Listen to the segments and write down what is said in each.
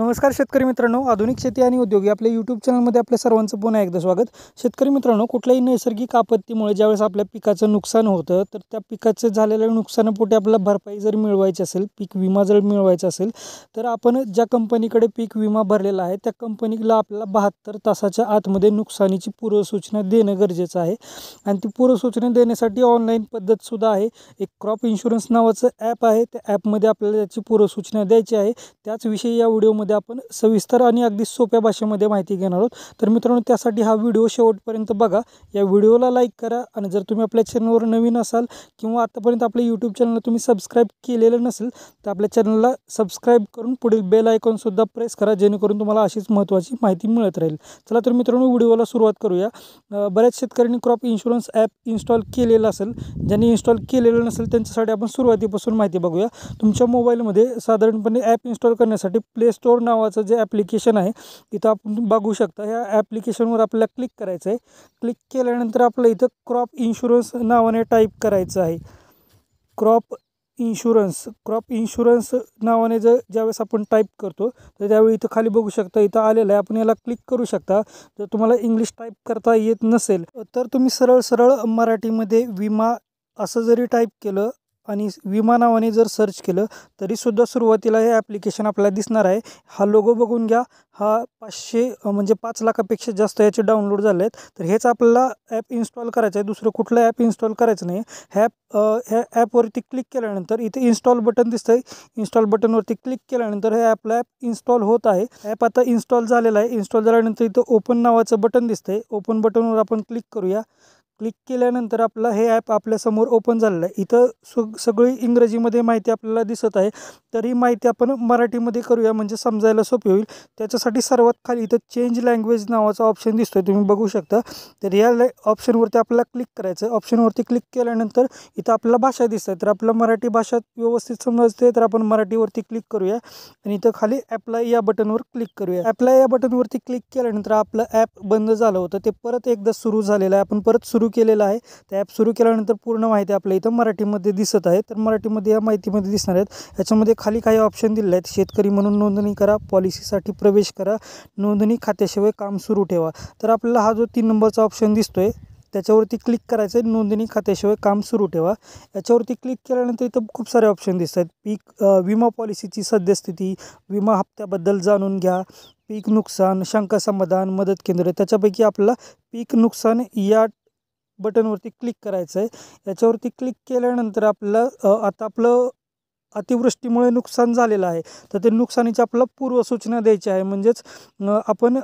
नमस्कार शेतकरी मित्रांनो आधुनिक शेती आणि उद्योग या आपल्या यूट्यूब चॅनलमध्ये आपल्या सर्वांचं पुन्हा एकदा स्वागत शेतकरी मित्रांनो कुठल्याही नैसर्गिक आपत्तीमुळे ज्यावेळेस आपल्या पिकाचं नुकसान होतं तर त्या पिकाचं झालेल्या नुकसानापोटी आपल्याला भरपाई जर मिळवायची असेल पीक विमा जर मिळवायचा असेल तर आपण ज्या कंपनीकडे पीक विमा भरलेला आहे त्या कंपनीला आपल्याला बहात्तर तासाच्या आतमध्ये नुकसानीची पूर्वसूचना देणं गरजेचं आहे आणि ती पूर्वसूचना देण्यासाठी ऑनलाईन पद्धतसुद्धा आहे एक क्रॉप इन्शुरन्स नावाचं ॲप आहे त्या ॲपमध्ये आपल्याला त्याची पूर्वसूचना द्यायची आहे त्याचविषयी या व्हिडिओमध्ये आपण सविस्तर आणि अगदी सोप्या भाषेमध्ये माहिती घेणार आहोत तर मित्रांनो त्यासाठी हा व्हिडिओ शेवटपर्यंत बघा या व्हिडिओला लाईक करा आणि जर तुम्ही आपल्या चॅनलवर नवीन असाल किंवा आतापर्यंत आपल्या यूट्यूब चॅनलला तुम्ही सबस्क्राईब केलेलं नसेल तर आपल्या चॅनलला सबस्क्राईब करून पुढील बेल आयकॉनसुद्धा प्रेस करा जेणेकरून तुम्हाला अशीच महत्त्वाची माहिती मिळत राहील चला तर मित्रांनो व्हिडिओला सुरुवात करूया बऱ्याच शेतकऱ्यांनी क्रॉप इन्शुरन्स ॲप इन्स्टॉल केलेलं असेल ज्यांनी इन्स्टॉल केलेलं नसेल त्यांच्यासाठी आपण सुरुवातीपासून माहिती बघूया तुमच्या मोबाईलमध्ये साधारणपणे ॲप इन्स्टॉल करण्यासाठी प्ले स्टोअर स्टोअर नावाचं जे ॲप्लिकेशन आहे तिथं आपण बघू शकता ह्या ॲप्लिकेशनवर आपल्याला क्लिक करायचं आहे क्लिक केल्यानंतर आपलं इथं क्रॉप इन्शुरन्स नावाने टाईप करायचं आहे क्रॉप इन्शुरन्स क्रॉप इन्शुरन्स नावाने जर ज्यावेळेस आपण टाईप करतो तर त्यावेळी इथं खाली बघू शकता इथं आलेलं आहे आपण याला क्लिक करू शकता जर तुम्हाला इंग्लिश टाईप करता येत नसेल तर तुम्ही सरळ सरळ मराठीमध्ये विमा असं जरी टाईप केलं आणि विमा नावाने जर सर्च केलं तरीसुद्धा सुरुवातीला हे ॲप्लिकेशन आपल्याला दिसणार हा लोगो बघून घया हा पांचे म्हणजे पाच लाखापेक्षा जास्त हे डाउनलोड जाए तो तर हेच आपल्याला ॲप इन्स्टॉल कराए दुसर कुछ ऐप ॲप इन्स्टॉल करायचं नाही ऐप ह्या ॲपवरती क्लिक केल्यानंतर इन्स्टॉल बटन दिसतं है इन्स्टॉल बटनवरती क्लिक के ऐप ऐप ॲप इन्स्टॉल होत आहे ॲप आता इन्स्टॉल जाए इन्स्टॉल झाल्यानंतर इथं ओपन नवाच बटन दिता है ओपन बटन आपण क्लिक करूया क्लिक केल्यानंतर आपला हे ॲप आपल्यासमोर ओपन झालेलं आहे इथं सु सगळी इंग्रजीमध्ये माहिती आपल्याला दिसत आहे तर ही माहिती आपण मराठीमध्ये करूया म्हणजे समजायला सोपी होईल त्याच्यासाठी सर्वात खाली इथं चेंज लँग्वेज नावाचा ऑप्शन दिसतो आहे तुम्ही बघू शकता तर ह्या लॅ ऑप्शनवरती आपल्याला क्लिक करायचं ऑप्शनवरती क्लिक केल्यानंतर इथं आपल्याला भाषा दिसत आहे तर आपल्याला मराठी भाषा व्यवस्थित समजते तर आपण मराठीवरती क्लिक करूया आणि इथं खाली ॲपला या बटनवर क्लिक करूया ॲपला या बटनवरती क्लिक केल्यानंतर आपलं ॲप बंद झालं होतं ते परत एकदा सुरू झालेलं आहे आपण परत सुरू केलेलं आहे त्या ॲप सुरू केल्यानंतर पूर्ण माहिती आपल्या इथं मराठीमध्ये दिसत आहे तर मराठीमध्ये या माहितीमध्ये दिसणार आहेत याच्यामध्ये खाली काही ऑप्शन दिले आहेत शेतकरी म्हणून नोंदणी करा पॉलिसीसाठी प्रवेश करा नोंदणी खात्याशिवाय काम सुरू ठेवा तर आपल्याला हा जो तीन नंबरचा ऑप्शन दिसतो आहे त्याच्यावरती क्लिक करायचं आहे नोंदणी खात्याशिवाय काम सुरू ठेवा याच्यावरती क्लिक केल्यानंतर इथं खूप सारे ऑप्शन दिसत आहेत पीक विमा पॉलिसीची सद्यस्थिती विमा हप्त्याबद्दल जाणून घ्या पीक नुकसान शंका समाधान मदत केंद्र त्याच्यापैकी आपल्याला पीक नुकसान या बटनवरती क्लिक करायचं आहे याच्यावरती क्लिक केल्यानंतर आपलं आता आपलं अतिवृष्टीमुळे नुकसान झालेलं आहे तर ते नुकसानीची आपल्याला पूर्वसूचना द्यायची आहे म्हणजेच आपण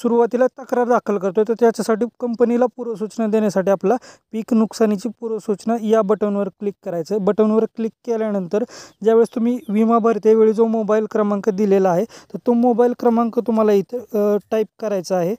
सुरुवातीला तक्रार दाखल करतो तर त्याच्यासाठी कंपनीला पूर्वसूचना देण्यासाठी आपला पीक नुकसानीची पूर्वसूचना या बटनवर क्लिक करायचं आहे बटनवर क्लिक केल्यानंतर ज्यावेळेस तुम्ही विमा भरते वेळी जो मोबाईल क्रमांक दिलेला आहे तर तो मोबाईल क्रमांक तुम्हाला इथं टाईप करायचा आहे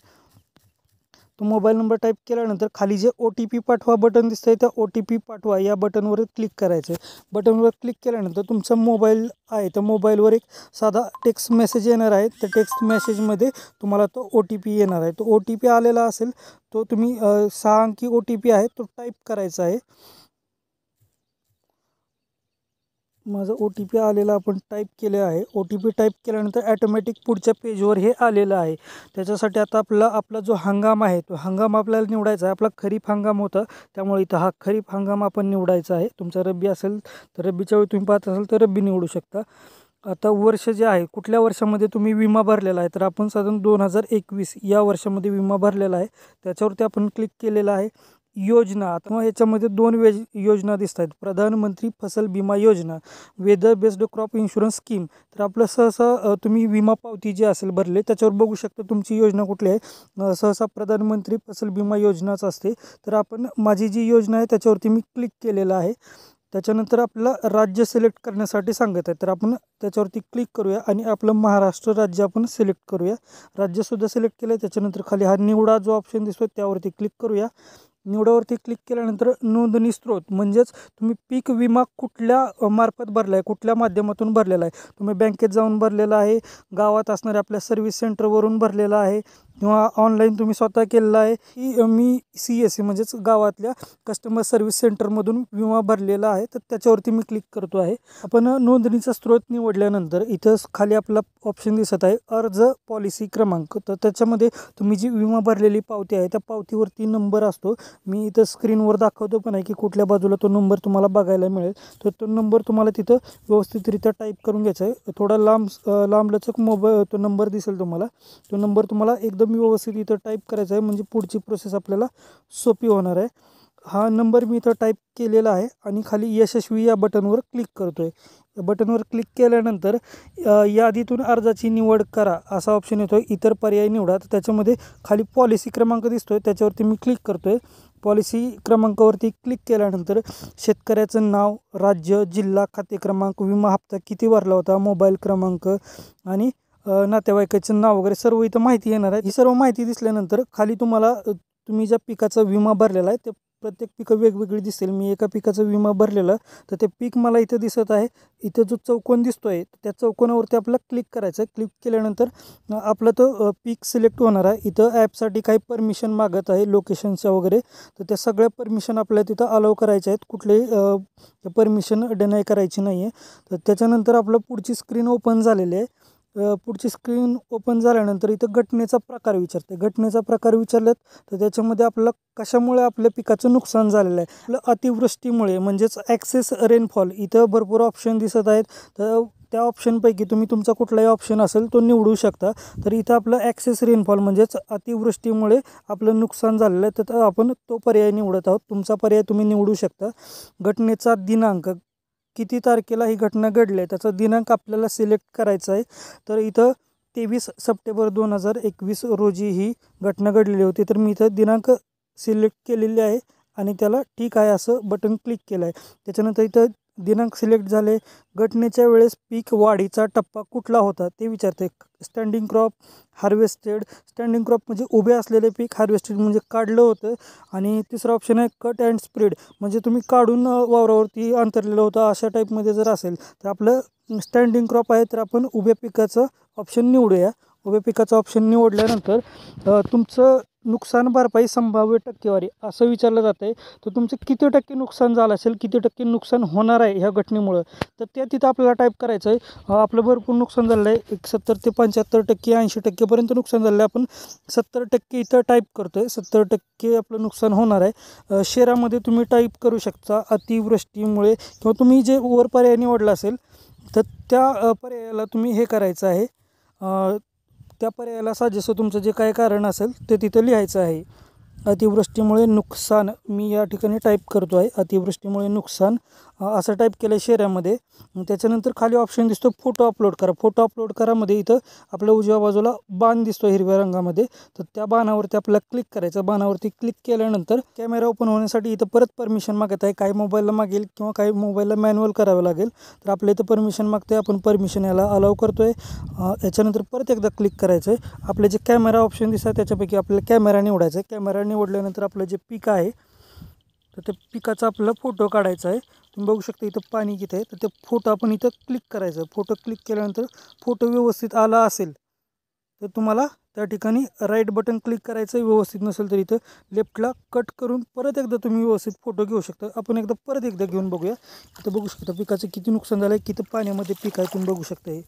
तो मोबाईल नंबर टाईप केल्यानंतर खाली जे ओ टी पी पाठवा बटन दिसतं आहे त्या ओ टी पी पाठवा या बटनवर क्लिक करायचं आहे बटनवर क्लिक केल्यानंतर तुमचा मोबाईल आहे तर मोबाईलवर एक साधा टेक्स्ट मेसेज येणार आहे त्या टेक्स्ट मेसेजमध्ये तुम्हाला तो ओ टी पी येणार आहे तो ओ टी पी आलेला असेल तो तुम्ही सहा अंकी ओ टी पी आहे तो टाईप करायचा आहे माझा ओ टी पी आलेला आपण टाईप केले आहे ओ टी पी टाईप केल्यानंतर ॲटोमॅटिक पुढच्या पेजवर हे आलेलं आहे त्याच्यासाठी आता आपला आपला जो हंगाम आहे तो हंगाम आपल्याला निवडायचा आहे आपला खरीप हंगाम होता त्यामुळे इथं हा खरीप हंगाम आपण निवडायचा आहे तुमचा रब्बी असेल तर रब्बीच्या वेळी तुम्ही पाहत असाल तर रब्बी निवडू शकता आता वर्ष जे आहे कुठल्या वर्षामध्ये तुम्ही विमा भरलेला आहे तर आपण साधारण दोन हजार एकवीस या वर्षामध्ये विमा भरलेला आहे त्याच्यावरती आपण क्लिक केलेला आहे योजना अथवा याच्यामध्ये दोन वेज योजना दिसत आहेत प्रधानमंत्री फसल विमा योजना weather based crop insurance scheme तर आपलं सहसा तुम्ही विमा पावती जे असेल भरले त्याच्यावर बघू शकता तुमची योजना कुठली आहे सहसा प्रधानमंत्री फसल विमा योजनाच असते तर आपण माझी जी योजना आहे त्याच्यावरती मी क्लिक केलेलं आहे त्याच्यानंतर आपल्याला राज्य सिलेक्ट करण्यासाठी सांगत आहे तर आपण त्याच्यावरती क्लिक करूया आणि आपलं महाराष्ट्र राज्य आपण सिलेक्ट करूया राज्यसुद्धा सिलेक्ट केलं आहे त्याच्यानंतर खाली हा निवडा जो ऑप्शन दिसतो त्यावरती क्लिक करूया निवडावरती क्लिक केल्यानंतर नोंदणी स्त्रोत म्हणजेच तुम्ही पीक विमा कुठल्या मार्फत भरला आहे कुठल्या माध्यमातून भरलेला आहे तुम्ही बँकेत जाऊन भरलेला आहे गावात असणाऱ्या आपल्या सर्व्हिस सेंटरवरून भरलेला आहे कि ऑनलाइन तुम्हें स्वतः के आहे की मी सी एस सी म्हणजेच गावातल्या कस्टमर सर्व्हिस सेंटरमधून विमा भर आहे तर त्याच्यावरती मी क्लिक करते है आपण नोंदणीचा स्रोत निवडल्यानंतर इथं खाली आपला ऑप्शन दिसत है अर्ज पॉलिसी क्रमांक तर त्याच्यामध्ये जी विमा भर पावती है त्या पावतीवरती नंबर असतो मी इत स्क्रीन दाखवतो पण है कि कुछ बाजूला तो नंबर तुम्हारा बघायला मिळेल तो नंबर तुम्हारा तिथ व्यवस्थितरित्या टाईप करून घ्यायचा आहे थोडा लंब अं, लांबलचक मोब तो नंबर दिसेल तुम्हारा तो नंबर तुम्हारा एकदम एकदम व्यवस्थित इथं टाईप करायचं आहे म्हणजे पुढची प्रोसेस आपल्याला सोपी होणार आहे हा नंबर मी इथं टाईप केलेला आहे आणि खाली यशस्वी या बटनवर क्लिक करतो आहे या बटनवर क्लिक केल्यानंतर यादीतून अर्जाची निवड करा असा ऑप्शन येतो आहे इतर पर्याय निवडा तर त्याच्यामध्ये खाली पॉलिसी क्रमांक दिसतो आहे त्याच्यावरती मी क्लिक करतो आहे पॉलिसी क्रमांकावरती क्लिक केल्यानंतर शेतकऱ्याचं नाव राज्य जिल्हा खाते क्रमांक विमा हप्ता किती भरला होता मोबाईल क्रमांक आणि नातेवाईकाचं नाव वगैरे सर्व इथं माहिती येणार आहे ही सर्व माहिती दिसल्यानंतर खाली तुम्हाला तुम्ही ज्या पिकाचा विमा भरलेला आहे ते प्रत्येक पिकं वेगवेगळी दिसेल मी एका पिकाचा विमा भरलेला तर ते पीक मला इथं दिसत आहे इथं जो चौकोन दिसतो आहे त्या चौकोनावरती आपल्याला क्लिक करायचं आहे क्लिक केल्यानंतर आपलं तो पीक सिलेक्ट होणार आहे इथं ॲपसाठी काही परमिशन मागत आहे लोकेशनच्या वगैरे तर त्या सगळ्या परमिशन आपल्याला तिथं अलाव करायच्या आहेत कुठलेही परमिशन डेनाय करायची नाही आहे तर त्याच्यानंतर आपलं पुढची स्क्रीन ओपन झालेली आहे पुढची स्क्रीन ओपन झाल्यानंतर इथं घटनेचा प्रकार विचारते घटनेचा प्रकार विचारलेत तर त्याच्यामध्ये आपलं कशामुळे आपल्या पिकाचं नुकसान झालेलं आहे आपलं अतिवृष्टीमुळे म्हणजेच ॲक्सेस रेनफॉल इथं भरपूर ऑप्शन दिसत आहेत तर त्या ऑप्शनपैकी तुम्ही तुमचा कुठलाही ऑप्शन असेल तो निवडू शकता तर इथं आपलं ॲक्सेस रेनफॉल म्हणजेच अतिवृष्टीमुळे आपलं नुकसान झालेलं आहे तर आपण तो पर्याय निवडत आहोत तुमचा पर्याय तुम्ही निवडू शकता घटनेचा दिनांक किती तारखेला ही घटना घडली आहे त्याचा दिनांक आपल्याला सिलेक्ट करायचा आहे तर इथं तेवीस सप्टेंबर दोन हजार एकवीस रोजी ही घटना घडलेली होती तर मी इथं दिनांक सिलेक्ट केलेली आहे आणि त्याला ठीक आहे असं बटन क्लिक केलं आहे त्याच्यानंतर इथं दिनांक सिलेक्ट झाले घटनेच्या वेळेस पीक वाढीचा टप्पा कुठला होता ते विचारते standing crop harvested standing crop म्हणजे उभे असलेले पीक हार्वेस्टेड म्हणजे काढलं होतं आणि तिसरा ऑप्शन आहे कट अँड स्प्रेड म्हणजे तुम्ही काढून वावरावरती अंतरलेलं होतं अशा टाईपमध्ये जर असेल तर आपलं स्टँडिंग क्रॉप आहे तर आपण उभ्या पिकाचं ऑप्शन निवडूया उभ्या पिकाचं ऑप्शन निवडल्यानंतर तुमचं नुकसान भरपाई संभाव्य टक्केवारी असं विचारलं जात आहे तर तुमचं किती टक्के नुकसान झालं असेल किती टक्के नुकसान होणार आहे ह्या घटनेमुळं तर त्या तिथं आपल्याला टाईप करायचं आहे आपलं भरपूर नुकसान झालं आहे एक सत्तर ते पंच्याहत्तर टक्के ऐंशी टक्केपर्यंत नुकसान झालं आहे आपण सत्तर टक्के इथं टाईप करतो आहे सत्तर टक्के आपलं नुकसान होणार आहे शेरामध्ये तुम्ही टाईप करू शकता अतिवृष्टीमुळे किंवा तुम्ही जे वर पर्याय निवडला असेल तर त्या पर्यायाला तुम्ही हे करायचं आहे त्या पर्यायाला साजेसं तुमचं जे काय कारण असेल ते तिथं लिहायचं आहे अतिवृष्टीमुळे नुकसान मी या ठिकाणी टाईप करतो आहे अतिवृष्टीमुळे नुकसान असं टाईप केलं आहे शेऱ्यामध्ये त्याच्यानंतर खाली ऑप्शन दिसतो फोटो अपलोड करा फोटो अपलोड करामध्ये इथं आपल्या उजव्या बाजूला बाण दिसतो हिरव्या रंगामध्ये तर त्या बाणावरती आपल्याला क्लिक करायचं बाणावरती क्लिक केल्यानंतर कॅमेरा ओपन होण्यासाठी इथं परत परमिशन मागत आहे काही मोबाईलला मागेल किंवा काही मोबाईलला मॅन्युअल करावं लागेल तर आपल्या इथं परमिशन मागते आपण परमिशन याला अलाव करतो आहे याच्यानंतर परत एकदा क्लिक करायचं आहे आपले जे कॅमेरा ऑप्शन दिसतात त्याच्यापैकी आपल्याला कॅमेरा निवडायचा आहे कॅमेरा निवडल्यानंतर आपलं जे पिक आहे तर त्या पिकाचा आपला फोटो काढायचा आहे तुम्ही बघू शकता इथं पाणी किती आहे तर ते फोटो आपण इथं क्लिक करायचं फोटो क्लिक केल्यानंतर फोटो व्यवस्थित आला असेल तर तुम्हाला त्या ठिकाणी राईट बटन क्लिक करायचं व्यवस्थित नसेल तर इथं लेफ्टला कट करून परत एकदा तुम्ही व्यवस्थित फोटो घेऊ शकता आपण एकदा परत एकदा घेऊन बघूया इथं बघू शकता पिकाचं किती नुकसान झालं आहे किती पाण्यामध्ये पीक आहे तुम्ही बघू शकता हे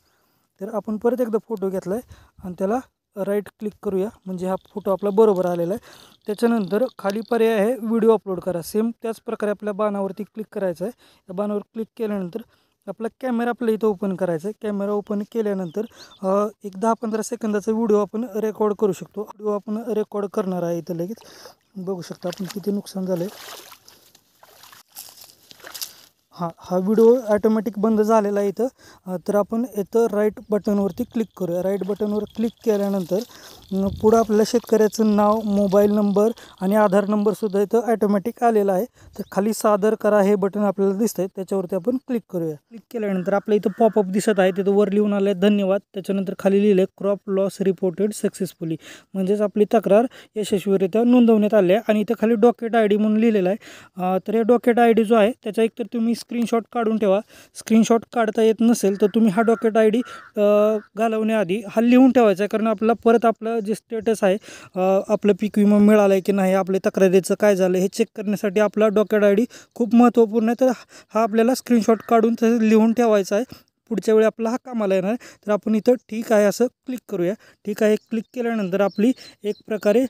तर आपण परत एकदा फोटो घेतला आहे आणि त्याला राईट क्लिक करूया म्हणजे हा फोटो आपला बरोबर आलेला आहे त्याच्यानंतर खाली पर्याय आहे व्हिडिओ अपलोड करा सेम त्याच प्रकारे आपल्या बाणावरती क्लिक करायचं आहे या बाणावर क्लिक केल्यानंतर आपला कॅमेरा आपल्या इथं ओपन करायचा आहे कॅमेरा ओपन केल्यानंतर एक दहा पंधरा सेकंदाचा व्हिडिओ आपण रेकॉर्ड करू शकतो व्हिडिओ आपण रेकॉर्ड करणार आहे इथं लगेच बघू शकता आपण किती नुकसान झालं आहे हां हा व्हिडिओ ॲटोमॅटिक बंद झालेला इथं तर आपण इथं राईट बटनवरती क्लिक करूया राईट बटनवर क्लिक केल्यानंतर पुढं आपल्याला शेतकऱ्याचं नाव मोबाईल नंबर आणि आधार नंबरसुद्धा इथं ॲटोमॅटिक आलेला आहे तर खाली सादर करा हे बटन आपल्याला दिसतंय आहे त्याच्यावरती आपण क्लिक करूया क्लिक केल्यानंतर आपल्या इथं पॉपअप दिसत आहे तिथं वर लिहून आलं आहे धन्यवाद त्याच्यानंतर खाली लिहिलं आहे क्रॉप लॉस रिपोर्टेड सक्सेसफुली म्हणजेच आपली तक्रार यशस्वीरित्या नोंदवण्यात आली आहे आणि इथं खाली डॉकेट आय डी म्हणून लिहिलेलं आहे तर हे डॉकेट आय डी जो आहे त्याचा एकतर तुम्ही स्क्रीनशॉट काढून ठेवा स्क्रीनशॉट काढता येत नसेल तर तुम्ही हा डॉकेट आय डी घालवण्याआधी हा लिहून ठेवायचा आहे कारण आपला परत आपलं जे स्टेटस आहे आपलं पीक विमा मिळाला आहे की नाही आपले तक्रारीचं काय झालं हे चेक करण्यासाठी आपला डॉक्युमेंट आय डी खूप महत्त्वपूर्ण आहे तर हा आपल्याला स्क्रीनशॉट काढून तसं लिहून ठेवायचा आहे पुढच्या वेळी आपला हा कामाला येणार तर आपण इथं ठीक आहे असं क्लिक करूया ठीक आहे क्लिक केल्यानंतर आपली एक प्रकारे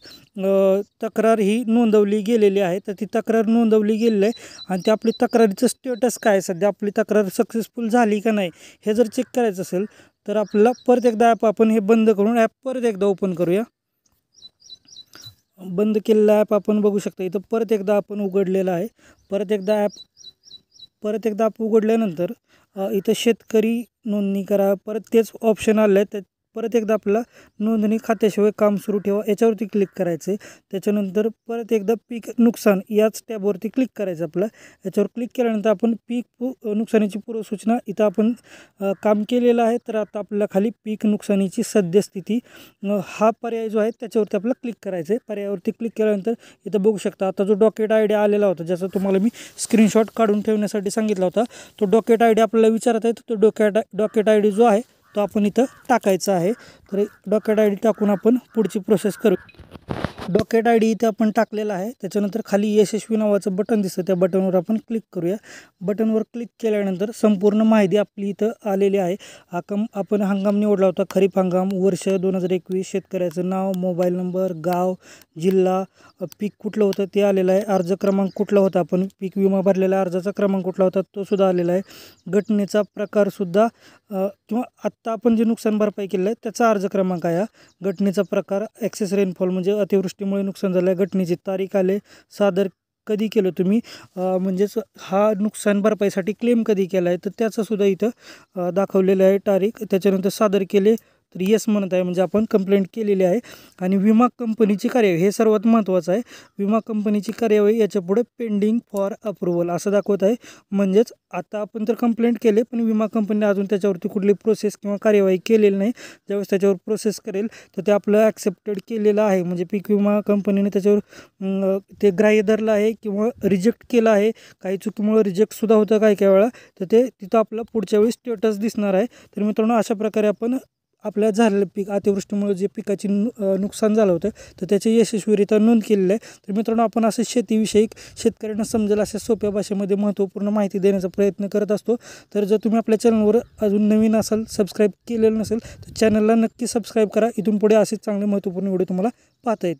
तक्रार ही नोंदवली गेलेली आहे तर ती तक्रार नोंदवली गेलेली आहे आणि ते आपली तक्रारीचं स्टेटस काय सध्या आपली तक्रार सक्सेसफुल झाली का नाही हे जर चेक करायचं असेल तर आपल्याला परत एकदा ॲप आपण हे बंद करून ॲप परत एकदा ओपन करूया बंद केलेला ॲप आपण बघू शकता इथं परत एकदा आपण उघडलेला आहे परत एकदा ॲप परत एकदा ॲप उघडल्यानंतर इथं शेतकरी नोंदणी करा परत तेच ऑप्शन आलं आहे परत एकदा आपला नोंदणी खात्याशिवाय काम सुरू ठेवा याच्यावरती क्लिक करायचं आहे त्याच्यानंतर परत एकदा पीक नुकसान याच टॅबवरती क्लिक करायचं आपलं याच्यावर क्लिक केल्यानंतर आपण पीक पू नुकसानीची पूर्वसूचना इथं आपण काम केलेलं आहे तर आता आपल्याला खाली पीक नुकसानीची सद्यस्थिती हा पर्याय जो आहे त्याच्यावरती आपल्याला क्लिक करायचं आहे पर्यायावरती क्लिक केल्यानंतर इथं बघू शकता आता जो डॉकेट आय डी आलेला होता ज्याचा तुम्हाला मी स्क्रीनशॉट काढून ठेवण्यासाठी सांगितला होता तो डॉकेट आय डी आपल्याला विचारत आहे तर तो डॉकेट डॉकेट आय डी जो आहे तो आपण इथं टाकायचा आहे तर डॉक्युमेंट आय टाकून आपण पुढची प्रोसेस करू डॉकेट आय डी इथे आपण टाकलेला आहे त्याच्यानंतर खाली यशस्वी नावाचं बटन दिसतं त्या बटनवर आपण क्लिक करूया बटनवर क्लिक केल्यानंतर संपूर्ण माहिती आपली इथं आलेली आहे आकम आपण हंगाम निवडला होता खरीप हंगाम वर्ष दोन हजार एकवीस शेतकऱ्याचं नाव मोबाईल नंबर गाव जिल्हा पीक कुठलं होतं ते आलेलं आहे अर्ज क्रमांक कुठला होता आपण पीक विमा भरलेला अर्जाचा क्रमांक कुठला होता तोसुद्धा आलेला आहे घटनेचा प्रकारसुद्धा किंवा आत्ता आपण जे नुकसान भरपाई केलेलं आहे त्याचा अर्ज क्रमांक आहे घटनेचा प्रकार ॲक्सेस रेनफॉल म्हणजे अतिवृष्टी गोष्टीमुळे नुकसान झालं आहे घटनेची तारीख आले सादर कधी केलं तुम्ही म्हणजेच हा नुकसान भरपाईसाठी क्लेम कधी केला आहे तर त्याचंसुद्धा इथं दाखवलेलं आहे तारीख त्याच्यानंतर सादर केले तर येस म्हणत आहे म्हणजे आपण कंप्लेंट केलेली आहे आणि विमा कंपनीची कार्यवाही हे सर्वात महत्त्वाचं आहे विमा कंपनीची कार्यवाही याच्यापुढे पेंडिंग फॉर अप्रुव्हल असं दाखवत आहे म्हणजेच आता आपण तर कंप्लेंट केले पण विमा कंपनीने अजून त्याच्यावरती कुठली प्रोसेस किंवा कार्यवाही केलेली नाही ज्यावेळेस त्याच्यावर प्रोसेस करेल तर ते आपलं ॲक्सेप्टेड केलेलं आहे म्हणजे पीक विमा कंपनीने त्याच्यावर ते ग्राह्य धरलं आहे किंवा रिजेक्ट केलं आहे काही चुकीमुळे रिजेक्टसुद्धा होतं काही काही वेळा तर ते तिथं आपलं पुढच्या वेळी स्टेटस दिसणार आहे तर मित्रांनो अशा प्रकारे आपण आपल्या झालेलं पीक अतिवृष्टीमुळे जे पिकाची नु नुकसान झालं होतं तर त्याची यशस्वीरित्या नोंद केलेली आहे तर मित्रांनो आपण असं शेतीविषयी शेतकऱ्यांना समजेल अशा सोप्या भाषेमध्ये महत्त्वपूर्ण माहिती देण्याचा प्रयत्न करत असतो तर जर तुम्ही आपल्या चॅनलवर अजून नवीन असाल सबस्क्राईब केलेलं नसेल तर चॅनलला नक्की सबस्क्राईब करा इथून पुढे असेच चांगले महत्त्वपूर्ण व्हिडिओ तुम्हाला पाहता येतील